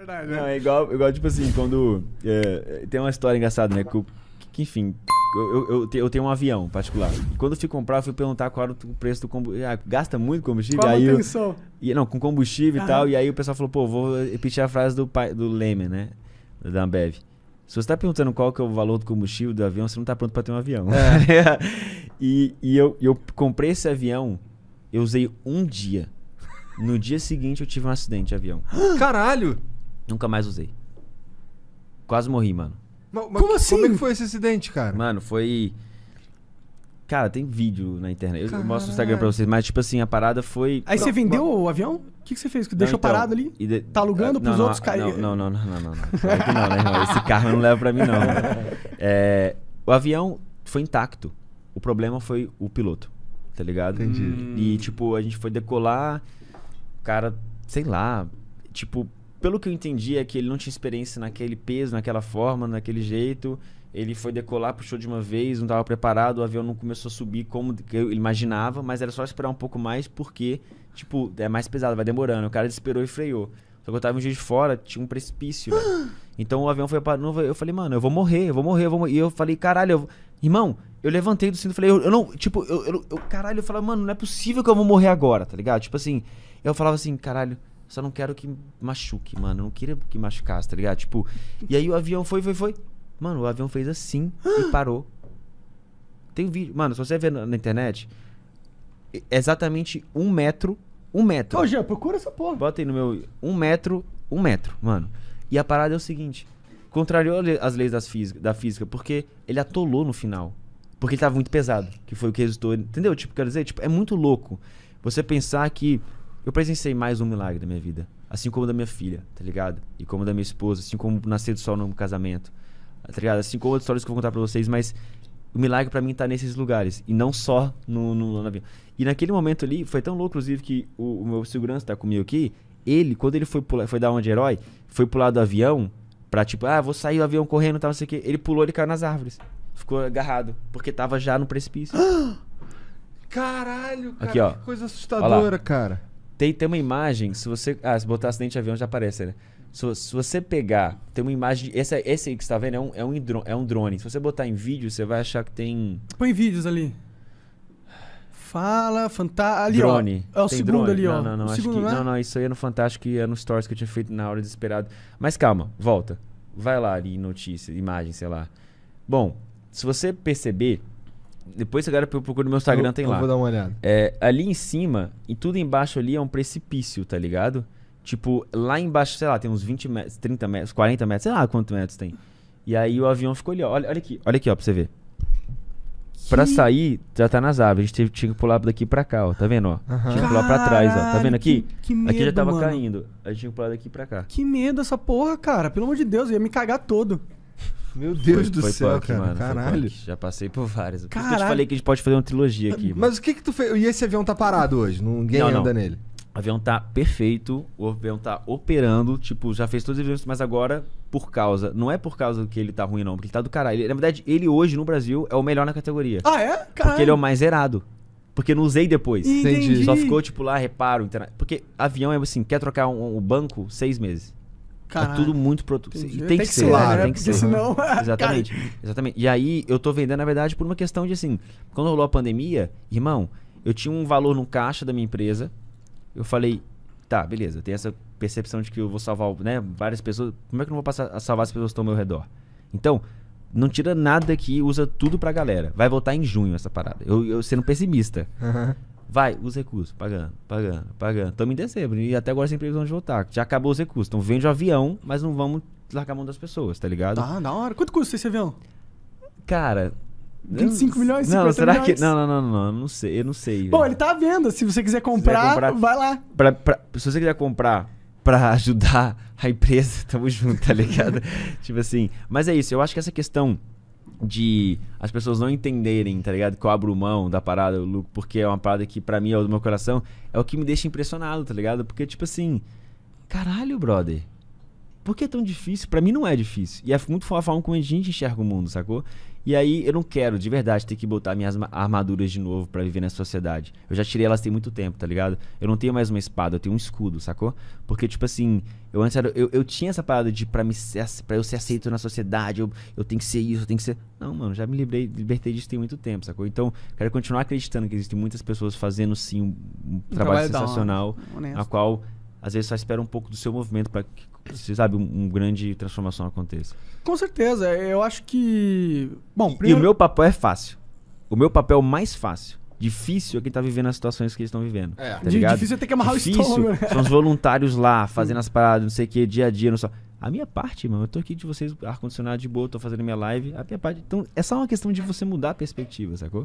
Verdade, né? Não, é igual, igual tipo assim, quando. É, tem uma história engraçada, né? Que, que enfim, eu, eu, eu, tenho um avião particular. E quando eu fui comprar, eu fui perguntar qual era o preço do combustível. Ah, gasta muito combustível? Qual aí eu, e, não, com combustível e tal. E aí o pessoal falou, pô, vou repetir a frase do, pai, do Leme, né? Da Ambev. Se você está perguntando qual que é o valor do combustível do avião, você não está pronto para ter um avião. É. e e eu, eu comprei esse avião, eu usei um dia. No dia seguinte eu tive um acidente de avião. Caralho! Nunca mais usei. Quase morri, mano. Mas, mas como assim? Como é assim? que foi esse acidente, cara? Mano, foi. Cara, tem vídeo na internet. Caralho. Eu mostro o Instagram pra vocês, mas tipo assim, a parada foi. Aí você vendeu o avião? O que, que você fez? Que deixou então, parado ali? De... Tá alugando ah, pros não, outros caras? Não, não, não, não, não. Claro que não, né, irmão? Esse carro não leva pra mim, não. Né? É, o avião foi intacto. O problema foi o piloto, tá ligado? Entendi. E, tipo, a gente foi decolar, cara, sei lá, tipo, pelo que eu entendi, é que ele não tinha experiência naquele peso, naquela forma, naquele jeito. Ele foi decolar, puxou de uma vez, não estava preparado, o avião não começou a subir como eu imaginava, mas era só esperar um pouco mais, porque, tipo, é mais pesado, vai demorando. O cara esperou e freou. Só que eu tava um dia de fora, tinha um precipício. Né? Então o avião foi para Eu falei, mano, eu vou morrer, eu vou morrer, eu vou morrer. E eu falei, caralho, eu... irmão, eu levantei do cinto e falei, eu, eu, não, tipo, eu, eu, eu, caralho, eu falei, mano, não é possível que eu vou morrer agora, tá ligado? Tipo assim, eu falava assim, caralho, só não quero que machuque, mano. Eu não queria que machucasse, tá ligado? Tipo, e aí o avião foi, foi, foi. Mano, o avião fez assim e parou. Tem um vídeo. Mano, se você ver na, na internet, é exatamente um metro. Um metro. Ô, Jean, procura essa porra. Bota aí no meu. Um metro, um metro, mano. E a parada é o seguinte: contrariou as leis das física, da física, porque ele atolou no final. Porque ele tava muito pesado, que foi o que resultou. Entendeu? Tipo, quero dizer, tipo, é muito louco você pensar que eu presenciei mais um milagre da minha vida. Assim como da minha filha, tá ligado? E como da minha esposa, assim como nascer do sol no casamento. Tá ligado? Assim como outras histórias que eu vou contar pra vocês, mas o milagre para mim tá nesses lugares. E não só no, no, navio. E naquele momento ali, foi tão louco, inclusive, que o, o meu segurança tá comigo aqui. Ele, quando ele foi, pular, foi dar onde herói, foi pular do avião pra tipo, ah, vou sair do avião correndo e tal, não sei o quê. Ele pulou, e caiu nas árvores. Ficou agarrado, porque tava já no precipício. Caralho, cara, Aqui, ó. que coisa assustadora, cara tem, tem uma imagem, se você. Ah, se botar acidente de avião já aparece, né? Se, se você pegar, tem uma imagem. Esse, esse aí que você tá vendo é um, é, um, drone, é um drone. Se você botar em vídeo, você vai achar que tem. Põe vídeos ali. Fala, fantástico. Ali, drone. ó. É o tem segundo drone. ali, ó. Não, não, não. Segundo, que... Né? não, não, isso aí é no Fantástico e é no Stories que eu tinha feito na hora desesperado. Mas calma, volta. Vai lá ali, notícia, imagem, sei lá. Bom, se você perceber, depois você procura no meu Instagram, eu, tem eu lá. vou dar uma olhada. É, ali em cima, e tudo embaixo ali é um precipício, tá ligado? Tipo, lá embaixo, sei lá, tem uns 20 metros, 30 metros, 40 metros, sei lá quantos metros tem. E aí o avião ficou ali, ó. Olha, olha aqui, olha aqui, ó, pra você ver. Pra sair, já tá nas árvores. A gente teve, tinha que pular daqui pra cá, ó. Tá vendo, ó? Uhum. Tinha que pular pra trás, ó. Tá vendo aqui? Que, que medo, aqui já tava mano. caindo. A gente tinha que pular daqui pra cá. Que medo essa porra, cara. Pelo amor de Deus, eu ia me cagar todo. Meu Deus foi, do foi céu, punk, cara. Mano, Caralho. Já passei por várias. Caralho. eu te falei que a gente pode fazer uma trilogia aqui. Mas mano. o que que tu fez? E esse avião tá parado hoje? Ninguém não, anda não. nele? O avião tá perfeito, o avião tá operando, tipo, já fez todos os eventos, mas agora, por causa. Não é por causa que ele tá ruim, não, porque ele tá do caralho. na verdade, ele hoje no Brasil é o melhor na categoria. Ah, é? Caralho. Porque ele é o mais zerado. Porque não usei depois. Entendi. Só ficou, tipo, lá, reparo. Porque avião é assim, quer trocar o um, um banco? Seis meses. Caralho. É tudo muito produto. Tem, tem, que ser, lá, né? tem que ser. Senão... Exatamente. Exatamente. E aí eu tô vendendo, na verdade, por uma questão de assim, quando rolou a pandemia, irmão, eu tinha um valor no caixa da minha empresa. Eu falei, tá, beleza, eu tenho essa percepção de que eu vou salvar, né, várias pessoas. Como é que eu não vou passar a salvar as pessoas que estão ao meu redor? Então, não tira nada aqui, usa tudo pra galera. Vai voltar em junho essa parada. Eu, eu sendo pessimista. Uhum. Vai, os recursos, pagando, pagando, pagando. Estamos em dezembro e até agora sem previsão de voltar. Já acabou os recursos. Então vende o avião, mas não vamos largar a mão das pessoas, tá ligado? Ah, na hora. Quanto custa esse avião? Cara, 25 milhões, 50 não, será milhões? que não, não, não, não, não, sei, eu não sei. Bom, ele tá à venda, se você quiser comprar, quiser comprar vai lá. Pra, pra, se você quiser comprar para ajudar a empresa, tamo junto, tá ligado? tipo assim, mas é isso, eu acho que essa questão de as pessoas não entenderem, tá ligado? Que eu abro mão da parada, eu lucro, porque é uma parada que para mim é do meu coração, é o que me deixa impressionado, tá ligado? Porque, tipo assim, caralho, brother por que é tão difícil? Para mim não é difícil. E é muito a forma como a gente enxerga o mundo, sacou? E aí eu não quero, de verdade, ter que botar minhas armaduras de novo para viver na sociedade. Eu já tirei elas tem muito tempo, tá ligado? Eu não tenho mais uma espada, eu tenho um escudo, sacou? Porque, tipo assim, eu antes era, eu, eu tinha essa parada de pra, me ser, pra eu ser aceito na sociedade, eu, eu tenho que ser isso, eu tenho que ser. Não, mano, já me librei, libertei disso tem muito tempo, sacou? Então, quero continuar acreditando que existem muitas pessoas fazendo sim um, um trabalho, trabalho sensacional, a qual às vezes só espera um pouco do seu movimento para que, você sabe, uma um grande transformação aconteça. Com certeza, é, eu acho que. Bom, primeiro... E o meu papel é fácil. O meu papel mais fácil. Difícil é quem está vivendo as situações que eles estão vivendo. É. Tá Difícil é ter que amarrar Difícil o estômago. Né? São os voluntários lá, fazendo as paradas, não sei o que, dia a dia, não só. A minha parte, mano, eu tô aqui de vocês, ar-condicionado de boa, tô fazendo minha live. A minha parte. Então, é só uma questão de você mudar a perspectiva, sacou?